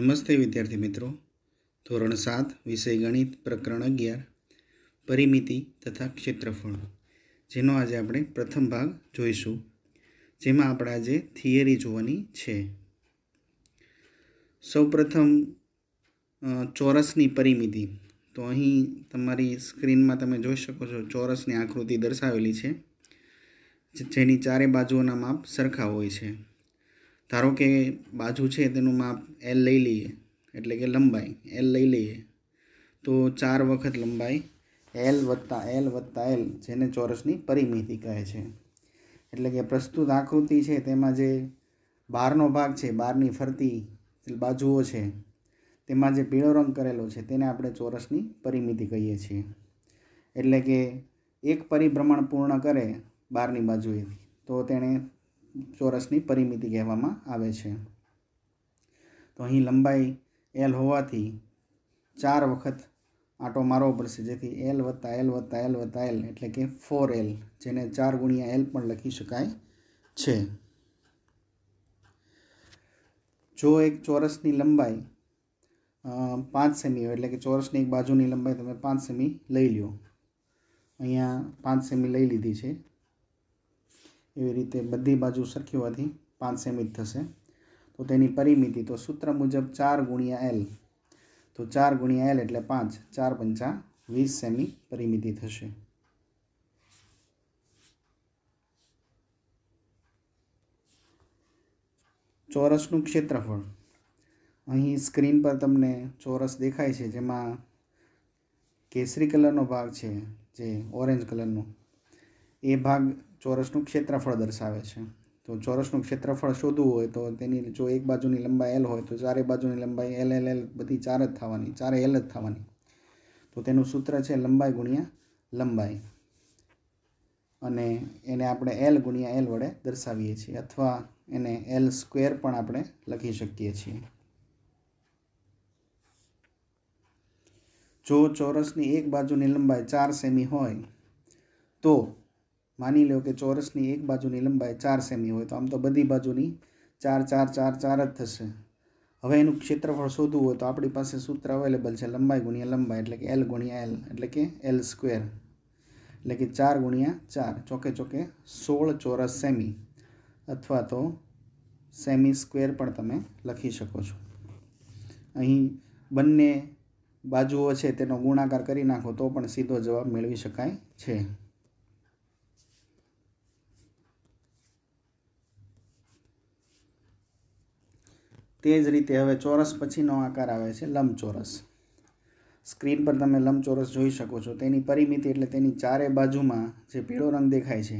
નમસ્તે વિદ્યાર્થી મિત્રો ધોરણ સાત વિષય ગણિત પ્રકરણ અગિયાર પરિમિતિ તથા ક્ષેત્રફળ જેનો આજે આપણે પ્રથમ ભાગ જોઈશું જેમાં આપણે આજે થિયરી જોવાની છે સૌપ્રથમ ચોરસની પરિમિતિ તો અહીં તમારી સ્ક્રીનમાં તમે જોઈ શકો છો ચોરસની આકૃતિ દર્શાવેલી છે જેની ચારે બાજુઓના માપ સરખા હોય છે ધારો કે બાજુ છે તેનું માપ એલ લઈ લઈએ એટલે કે લંબાઈ એલ લઈ લઈએ તો ચાર વખત લંબાઈ એલ વત્તા એલ વત્તા એલ જેને ચોરસની પરિમિતિ કહે છે એટલે કે પ્રસ્તુત આકૃતિ છે તેમાં જે બહારનો ભાગ છે બહારની ફરતી બાજુઓ છે તેમાં જે પીળો રંગ કરેલો છે તેને આપણે ચોરસની પરિમિતિ કહીએ છીએ એટલે કે એક પરિભ્રમણ પૂર્ણ કરે બહારની બાજુએથી તો તેણે ચોરસની પરિમિતિ કહેવામાં આવે છે તો અહીં લંબાઈ એલ હોવાથી ચાર વખત આટો મારવો પડશે જેથી એલ વત્તા એલ વત્તા એલ વત્તા એલ એટલે કે ફોર એલ જેને ચાર ગુણ્યા એલ પણ લખી શકાય છે જો એક ચોરસની લંબાઈ પાંચ સેમી હોય એટલે કે ચોરસની એક બાજુની લંબાઈ તમે પાંચ સેમી લઈ લ્યો અહીંયા પાંચ સેમી લઈ લીધી છે એવી રીતે બધી બાજુ સરખી હોવાથી પાંચ સેમી થશે તો તેની પરિમિતિ તો સૂત્ર મુજબ ચાર ગુણ્યા એલ તો ચાર ગુણ્યા એલ એટલે પાંચ ચાર પંચા વીસ સેમી પરિમિતિ થશે ચોરસનું ક્ષેત્રફળ અહીં સ્ક્રીન પર તમને ચોરસ દેખાય છે જેમાં કેસરી કલરનો ભાગ છે જે ઓરેન્જ કલરનો એ ભાગ ચોરસનું ક્ષેત્રફળ દર્શાવે છે તો ચોરસનું ક્ષેત્રફળ શોધવું હોય તો તેની જો એક બાજુની લંબાઈ એલ હોય તો ચારે બાજુની લંબાઈ એલ એલ એલ બધી ચાર જ થવાની ચારે એલ જ થવાની તો તેનું સૂત્ર છે લંબાઈ ગુણ્યા લંબાઈ અને એને આપણે એલ ગુણ્યા એલ વડે દર્શાવીએ છીએ અથવા એને એલ સ્ક્વેર પણ આપણે લખી શકીએ છીએ જો ચોરસની એક બાજુની લંબાઈ ચાર સેમી હોય તો માની લો કે ચોરસની એક બાજુની લંબાઈ ચાર સેમી હોય તો આમ તો બધી બાજુની ચાર ચાર ચાર ચાર જ થશે હવે એનું ક્ષેત્રફળ શોધવું હોય તો આપણી પાસે સૂત્ર અવેલેબલ છે લંબાઈ ગુણ્યા લંબાઈ એટલે કે એલ ગુણ્યા એલ એટલે કે એલ સ્ક્વેર એટલે કે ચાર ગુણ્યા ચાર ચોકે ચોકે સોળ ચોરસ સેમી અથવા તો સેમી સ્ક્વેર પણ તમે લખી શકો છો અહીં બંને બાજુઓ છે તેનો ગુણાકાર કરી નાખો તો પણ સીધો જવાબ મેળવી શકાય છે તે જ રીતે હવે ચોરસ પછીનો આકાર આવે છે લંબચોરસ સ્ક્રીન પર તમે લંબચોરસ જોઈ શકો છો તેની પરિમિતિ એટલે તેની ચારે બાજુમાં જે પીળો રંગ દેખાય છે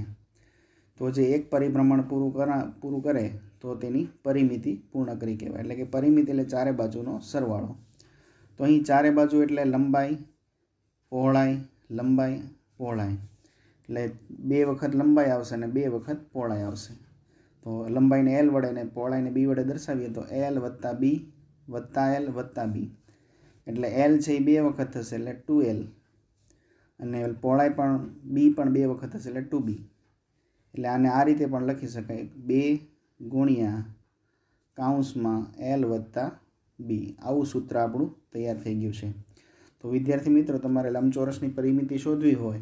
તો જે એક પરિભ્રમણ પૂરું કરા પૂરું કરે તો તેની પરિમિતિ પૂર્ણ કરી કહેવાય એટલે કે પરિમિતિ એટલે ચારે બાજુનો સરવાળો તો અહીં ચારે બાજુ એટલે લંબાઈ પહોળાઈ લંબાઈ પહોળાઈ એટલે બે વખત લંબાઈ આવશે અને બે વખત પહોળાઈ આવશે તો લંબાઈને એલ વડે ને પહોળાઈને બી વડે દર્શાવીએ તો એલ વત્તા બી વત્તા એલ વત્તા બી એટલે એલ છે એ બે વખત થશે એટલે ટુ એલ અને પહોળાઈ પણ બી પણ બે વખત થશે એટલે ટુ બી એટલે આને આ રીતે પણ લખી શકાય બે ગુણ્યા કાઉન્સમાં એલ વત્તા બી આવું સૂત્ર આપણું તૈયાર થઈ ગયું છે તો વિદ્યાર્થી મિત્રો તમારે લંબચોરસની પરિમિતિ શોધવી હોય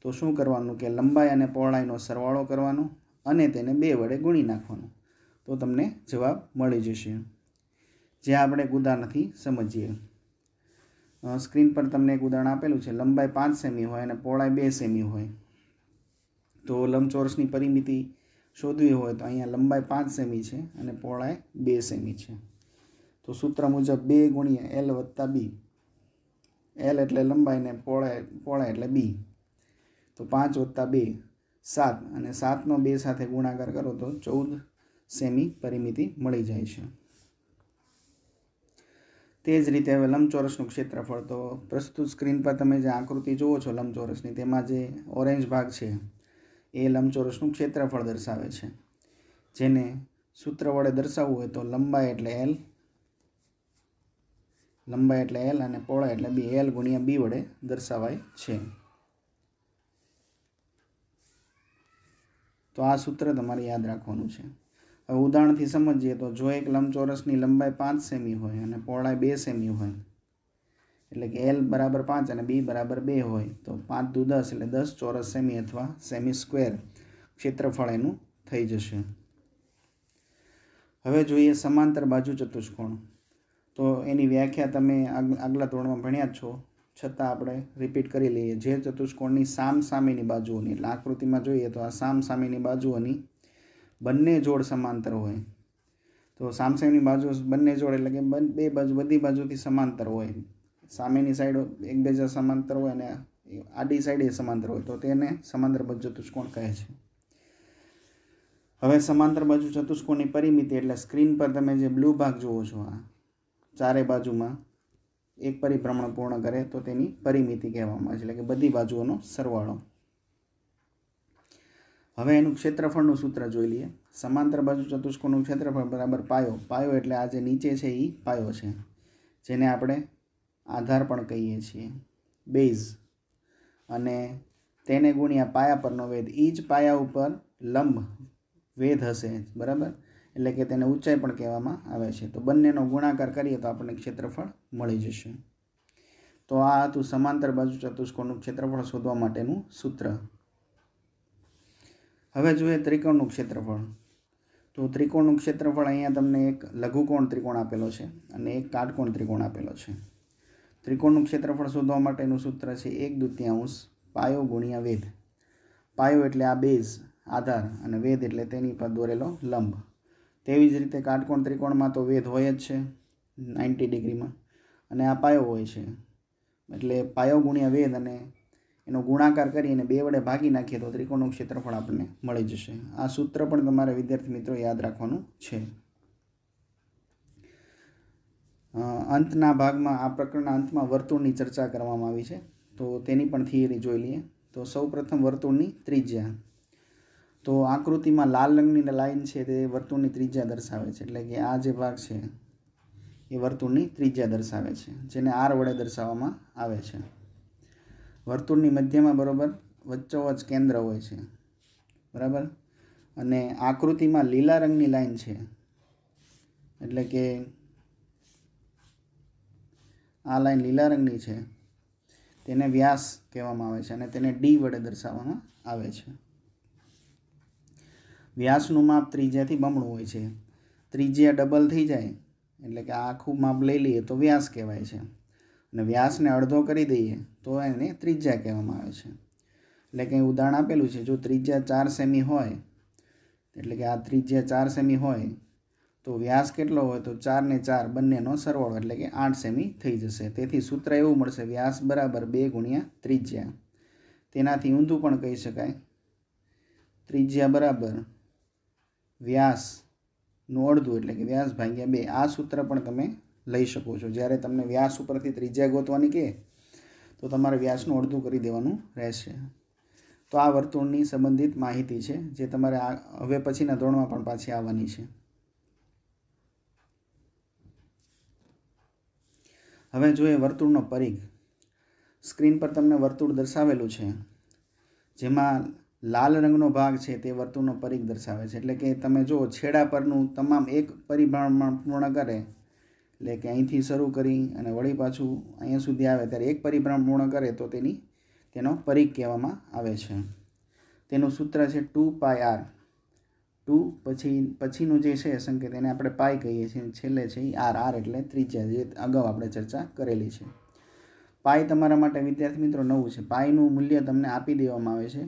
તો શું કરવાનું કે લંબાઈ અને પહોળાઈનો સરવાળો કરવાનો અને તેને બે વડે ગુણી નાખવાનું તો તમને જવાબ મળી જશે જે આપણે એક ઉદાહરણથી સમજીએ સ્ક્રીન પર તમને એક ઉદાહરણ આપેલું છે લંબાઈ પાંચ સેમી હોય અને પહોળાઈ બે સેમી હોય તો લંબચોરસની પરિમિતિ શોધવી હોય તો અહીંયા લંબાઈ પાંચ સેમી છે અને પહોળાઈ બે સેમી છે તો સૂત્ર મુજબ બે ગુણ્યા એલ વત્તા બી એલ એટલે લંબાઈને પહોળાઈ પહોળાઈ એટલે બી તો પાંચ વત્તા બે સાત અને સાતનો બે સાથે ગુણાકાર કરો તો ચૌદ સેમી પરિમિતિ મળી જાય છે તે જ રીતે હવે લંબચોરસનું ક્ષેત્રફળ તો પ્રસ્તુત સ્ક્રીન પર તમે જે આકૃતિ જુઓ છો લંબચોરસની તેમાં જે ઓરેન્જ ભાગ છે એ લંબચોરસનું ક્ષેત્રફળ દર્શાવે છે જેને સૂત્ર વડે દર્શાવવું હોય તો લંબાઈ એટલે એલ લંબાઈ એટલે એલ અને પોળા એટલે બી એલ ગુણ્યા બી વડે દર્શાવાય છે તો આ સૂત્ર તમારે યાદ રાખવાનું છે હવે ઉદાહરણથી સમજીએ તો જો એક લંબચોરસની લંબાઈ પાંચ સેમી હોય અને પહોળાઈ બે સેમી હોય એટલે કે એલ બરાબર પાંચ અને બી બરાબર બે હોય તો પાંચ દુ દસ એટલે દસ ચોરસ સેમી અથવા સેમી સ્ક્વેર ક્ષેત્રફળ એનું થઈ જશે હવે જોઈએ સમાંતર બાજુ ચતુષ્કોણ તો એની વ્યાખ્યા તમે આગલા ધોરણમાં ભણ્યા જ છો છતાં આપણે રિપીટ કરી લઈએ જે ચતુષ્કોણની સામ સામેની બાજુઓની એટલે આકૃતિમાં જોઈએ તો આ સામ સામેની બાજુઓની બંને જોડ સમાંતર હોય તો સામસામેની બાજુ બંને જોડ એટલે કે બે બાજુ બધી બાજુથી સમાંતર હોય સામેની સાઈડ એકબીજા સમાંતર હોય અને આડી સાઈડ એ સમાંતર હોય તો તેને સમાંતર બાજુ ચતુષ્કોણ કહે છે હવે સમાંતર બાજુ ચતુષ્કોણની પરિમિતિ એટલે સ્ક્રીન પર તમે જે બ્લુ ભાગ જુઓ છો આ ચારે બાજુમાં એક પરિભ્રમણ પૂર્ણ કરે તો તેની પરિમિતિ કહેવામાં આવે છે એટલે કે બધી બાજુઓનો સરવાળો હવે એનું ક્ષેત્રફળનું સૂત્ર જોઈ લઈએ સમાંતર બાજુ ચતુષ્કોણનું ક્ષેત્રફળ બરાબર પાયો પાયો એટલે આ જે નીચે છે એ પાયો છે જેને આપણે આધાર પણ કહીએ છીએ બેઝ અને તેને ગુણ્યા પાયા પરનો વેધ એ જ પાયા ઉપર લંબ વેધ હશે બરાબર એટલે કે તેને ઊંચાઈ પણ કહેવામાં આવે છે તો બંનેનો ગુણાકાર કરીએ તો આપણને ક્ષેત્રફળ મળી જશે તો આ હતું સમાંતર બાજુ ચતુષ્કોણનું ક્ષેત્રફળ શોધવા માટેનું સૂત્ર હવે જોઈએ ત્રિકોણનું ક્ષેત્રફળ તો ત્રિકોણનું ક્ષેત્રફળ અહીંયા તમને એક લઘુકોણ ત્રિકોણ આપેલો છે અને એક કાટકોણ ત્રિકોણ આપેલો છે ત્રિકોણનું ક્ષેત્રફળ શોધવા માટેનું સૂત્ર છે એક દ્વિતીયાંશ પાયો ગુણ્યા વેધ પાયો એટલે આ બેઝ આધાર અને વેધ એટલે તેની પર દોરેલો લંબ તેવી જ રીતે કાટકોણ ત્રિકોણમાં તો વેધ હોય જ છે નાઇન્ટી ડિગ્રીમાં અને આ પાયો હોય છે એટલે પાયો ગુણ્યા વેદ અને એનો ગુણાકાર કરીને બે વડે ભાગી નાખીએ તો ત્રિકોણનું ક્ષેત્રફળ આપણને મળી જશે આ સૂત્ર પણ તમારે વિદ્યાર્થી મિત્રો યાદ રાખવાનું છે અંતના ભાગમાં આ પ્રકરણના અંતમાં વર્તુળની ચર્ચા કરવામાં આવી છે તો તેની પણ થિયરી જોઈ લઈએ તો સૌપ્રથમ વર્તુળની ત્રિજ્યા તો આકૃતિમાં લાલ રંગની લાઈન છે તે વર્તુળની ત્રિજ્યા દર્શાવે છે એટલે કે આ જે ભાગ છે એ વર્તુળની ત્રિજ્યા દર્શાવે છે જેને આર વડે દર્શાવવામાં આવે છે વર્તુળની મધ્યમાં બરાબર વચ્ચોવચ્ચ કેન્દ્ર હોય છે બરાબર અને આકૃતિમાં લીલા રંગની લાઈન છે એટલે કે આ લાઈન લીલા રંગની છે તેને વ્યાસ કહેવામાં આવે છે અને તેને ડી વડે દર્શાવવામાં આવે છે વ્યાસનું માપ ત્રિજ્યાથી બમણું હોય છે ત્રિજ્યા ડબલ થઈ જાય એટલે કે આ આખું માપ લઈ લઈએ તો વ્યાસ કહેવાય છે અને વ્યાસને અડધો કરી દઈએ તો એને ત્રિજ્યા કહેવામાં આવે છે એટલે કે ઉદાહરણ આપેલું છે જો ત્રિજ્યા ચાર સેમી હોય એટલે કે આ ત્રિજ્યા ચાર સેમી હોય તો વ્યાસ કેટલો હોય તો ચાર ને ચાર બંનેનો સરવાળો એટલે કે આઠ સેમી થઈ જશે તેથી સૂત્ર એવું મળશે વ્યાસ બરાબર બે ગુણ્યા ત્રિજ્યા તેનાથી ઊંધું પણ કહી શકાય ત્રિજ્યા બરાબર વ્યાસ નું અડધું એટલે કે વ્યાસ ભાગ્યા બે આ સૂત્ર પણ તમે લઈ શકો છો જ્યારે તમને વ્યાસ ઉપરથી ત્રિજ્યા ગોતવાની કહે તો તમારે વ્યાસનું અડધું કરી દેવાનું રહેશે તો આ વર્તુળની સંબંધિત માહિતી છે જે તમારે આ હવે પછીના ધોરણમાં પણ પાછી આવવાની છે હવે જોઈએ વર્તુળનો પરિઘ સ્ક્રીન પર તમને વર્તુળ દર્શાવેલું છે જેમાં લાલ રંગનો ભાગ છે તે વર્તુળનો પરિઘ દર્શાવે છે એટલે કે તમે જો છેડા પરનું તમામ એક પરિભ્રમણ પૂર્ણ કરે એટલે કે અહીંથી શરૂ કરી અને વળી પાછું અહીંયા સુધી આવે ત્યારે એક પરિભ્રમણ પૂર્ણ કરે તો તેની તેનો પરિઘ કહેવામાં આવે છે તેનું સૂત્ર છે ટુ પાય આર ટુ પછી પછીનું જે છે સંકેત એને આપણે પાય કહીએ છીએ છેલ્લે છે આર આર એટલે ત્રિજ્યા જે અગાઉ આપણે ચર્ચા કરેલી છે પાય તમારા માટે વિદ્યાર્થી મિત્રો નવું છે પાયનું મૂલ્ય તમને આપી દેવામાં આવે છે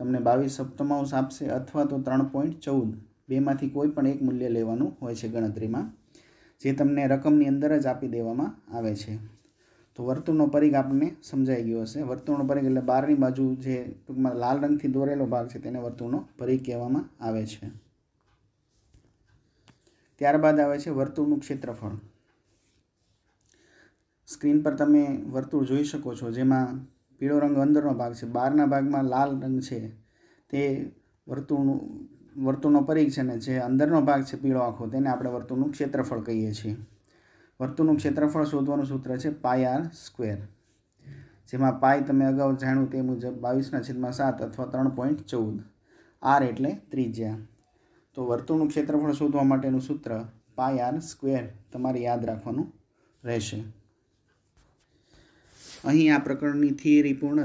તમને બાવીસ સપ્તમાંશ આપશે અથવા તો ત્રણ પોઈન્ટ ચૌદ બેમાંથી કોઈ પણ એક મૂલ્ય લેવાનું હોય છે ગણતરીમાં જે તમને રકમની અંદર જ આપી દેવામાં આવે છે તો વર્તુળનો પરિઘ આપણને સમજાઈ ગયો હશે વર્તુળનો પરિઘ એટલે બહારની બાજુ જે ટૂંકમાં લાલ રંગથી દોરેલો ભાગ છે તેને વર્તુળનો પરિઘ કહેવામાં આવે છે ત્યારબાદ આવે છે વર્તુળનું ક્ષેત્રફળ સ્ક્રીન પર તમે વર્તુળ જોઈ શકો છો જેમાં પીળો રંગ અંદરનો ભાગ છે બહારના ભાગમાં લાલ રંગ છે તે વર્તુળનું વર્તુળનો પરિઘ છે ને જે અંદરનો ભાગ છે પીળો આખો તેને આપણે વર્તુળનું ક્ષેત્રફળ કહીએ છીએ વર્તુળનું ક્ષેત્રફળ શોધવાનું સૂત્ર છે પાય આર સ્ક્વેર જેમાં પાય તમે અગાઉ જાણ્યું તે મુજબ બાવીસના છેદમાં સાત અથવા ત્રણ પોઈન્ટ ચૌદ આર એટલે ત્રિજ્યા તો વર્તુળનું ક્ષેત્રફળ શોધવા માટેનું સૂત્ર પાય આર સ્ક્વેર તમારે યાદ રાખવાનું રહેશે અહીં આ પ્રકરણની થિયરી પૂર્ણ